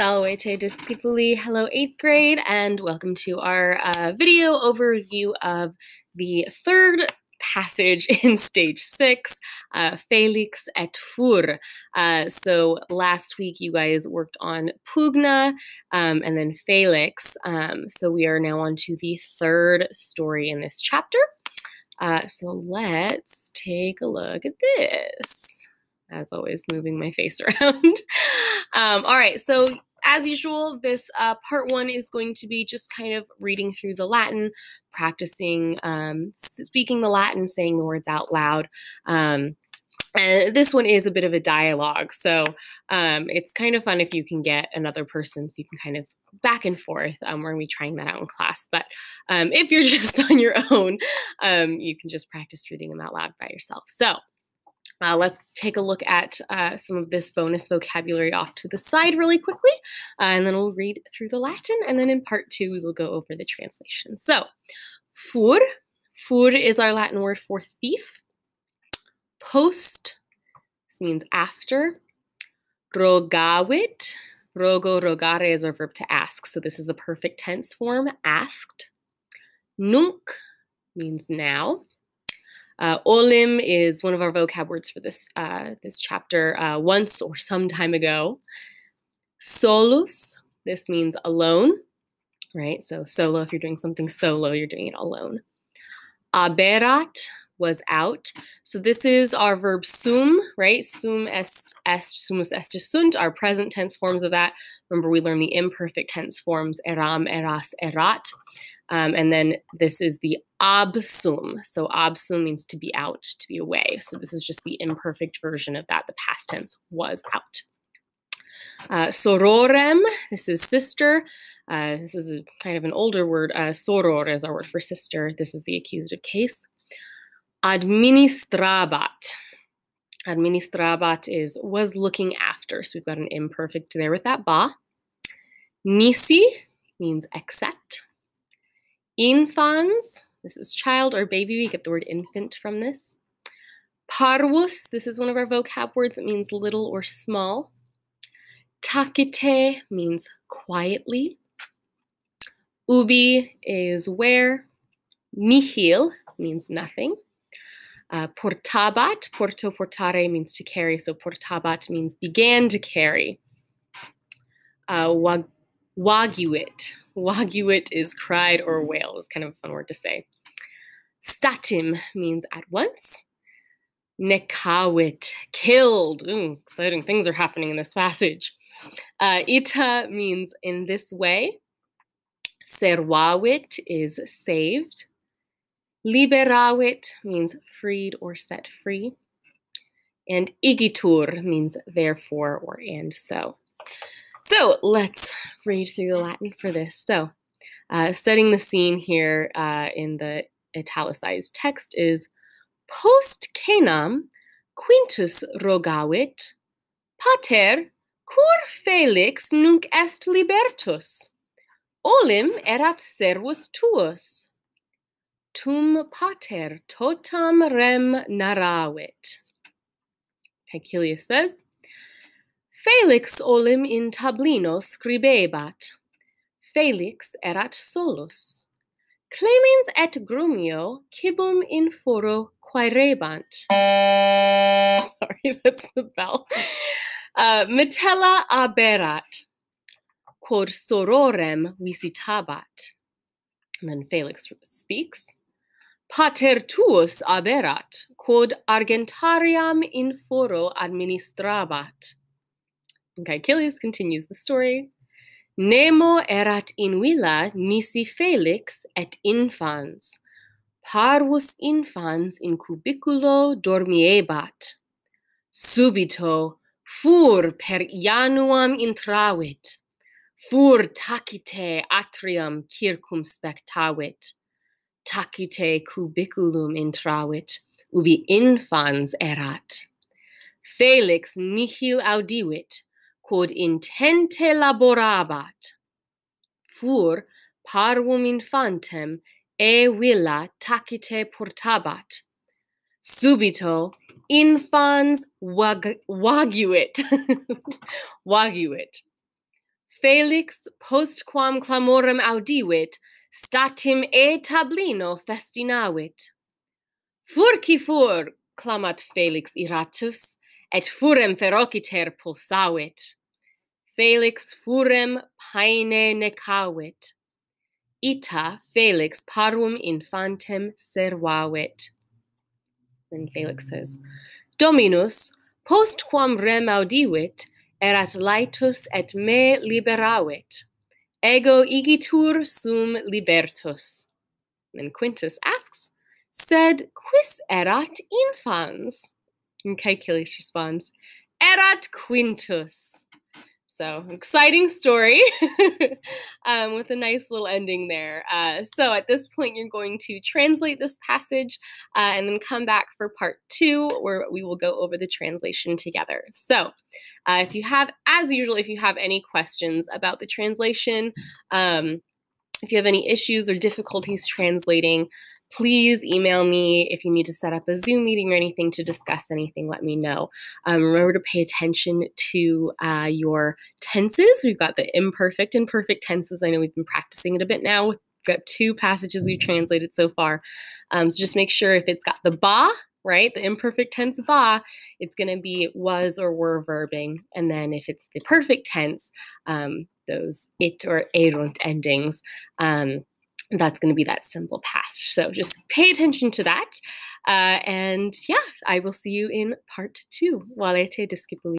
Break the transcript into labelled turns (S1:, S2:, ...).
S1: Salve discipuli. Hello, eighth grade, and welcome to our uh, video overview of the third passage in stage six, uh, Felix et Fur. Uh, so last week you guys worked on Pugna um, and then Felix. Um, so we are now on to the third story in this chapter. Uh, so let's take a look at this. As always, moving my face around. um, all right, so as usual, this uh, part one is going to be just kind of reading through the Latin, practicing um, speaking the Latin, saying the words out loud. Um, and this one is a bit of a dialogue, so um, it's kind of fun if you can get another person so you can kind of back and forth. Um, we're gonna be trying that out in class, but um, if you're just on your own, um, you can just practice reading them out loud by yourself. So. Uh, let's take a look at uh, some of this bonus vocabulary off to the side really quickly, uh, and then we'll read through the Latin, and then in part two, we will go over the translation. So, fur, fur is our Latin word for thief. Post, this means after. Rogavit, rogo, rogare is our verb to ask, so this is the perfect tense form, asked. Nunc means now. Uh, olim is one of our vocab words for this uh, this chapter. Uh, once or some time ago. Solus. This means alone, right? So solo. If you're doing something solo, you're doing it alone. Aberat was out. So this is our verb sum, right? Sum est est sumus est sunt. Our present tense forms of that. Remember, we learned the imperfect tense forms eram, eras, erat. Um, and then this is the absum. So absum means to be out, to be away. So this is just the imperfect version of that. The past tense was out. Uh, sororem, this is sister. Uh, this is a, kind of an older word. Uh, soror is our word for sister. This is the accusative case. Administrabat. Administrabat is was looking after. So we've got an imperfect there with that ba. Nisi means except. Infans, this is child or baby. We get the word infant from this. Parvus, this is one of our vocab words that means little or small. Takite means quietly. Ubi is where. Nihil means nothing. Uh, portabat, porto portare means to carry, so portabat means began to carry. Uh, wag- wagiwit, Wagiwit is cried or wail, is kind of a fun word to say. Statim means at once. Nekawit, killed. Ooh, exciting things are happening in this passage. Uh, ita means in this way. Serwawit is saved. Liberawit means freed or set free. And igitur means therefore or and so. So let's read through the Latin for this. So, uh, setting the scene here uh, in the italicized text is post canam Quintus rogavit, pater, cur Felix nunc est libertus, olim erat servus tuus. Tum pater totam rem naravit. Caecilius says, Felix olim in tablino scribebat. Felix erat solus. Clemens et Grumio cibum in foro quaerebant. Sorry, that's the bell. Uh, Metella aberat, quod sororem visitabat. And then Felix speaks. Pater tuus aberat, quod argentariam in foro administrabat. Caecilius continues the story Nemo erat in villa nisi Felix et infans parvus infans in cubiculo dormiebat subito fur per januam intravit fur tacite atrium circum spectavit tacite cubiculum intravit ubi infans erat Felix nihil audivit, quod intente laborabat. Fur parvum infantem e villa tacite portabat. Subito infans wag waguit. waguit. Felix postquam clamorem audivit, statim e tablino festinavit. Furci fur, clamat Felix iratus, et furem ferociter pulsavit. Felix furem paene necavit. Ita Felix parum infantem servavit. Then Felix says, Dominus, post quam rem audivit, erat laetus et me liberavit. Ego igitur sum libertus. Then Quintus asks, sed quis erat infans? And Caecilius responds, erat Quintus. So, exciting story um, with a nice little ending there. Uh, so, at this point, you're going to translate this passage uh, and then come back for part two, where we will go over the translation together. So, uh, if you have, as usual, if you have any questions about the translation, um, if you have any issues or difficulties translating, please email me if you need to set up a Zoom meeting or anything to discuss anything, let me know. Um, remember to pay attention to uh, your tenses. We've got the imperfect and perfect tenses. I know we've been practicing it a bit now. We've got two passages we've translated so far. Um, so just make sure if it's got the ba, right, the imperfect tense ba, it's going to be was or were verbing. And then if it's the perfect tense, um, those it or erunt endings. Um, that's going to be that simple past. So just pay attention to that. Uh, and yeah, I will see you in part two. Walete discipuli.